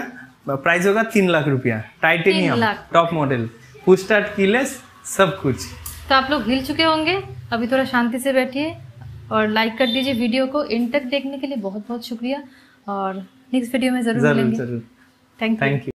B: प्राइस होगा तीन लाख रुपया titanium top model push start keyless सब कुछ
A: तो आप लोग हिल चुके होंगे अभी थोड़ा शांति से बैठिए और लाइक कर दीजिए वीडियो को इन तक देखने के लिए बहुत बहुत शुक्रिया और नेक्स्ट वीडियो में जरूर जरूर थैंक यू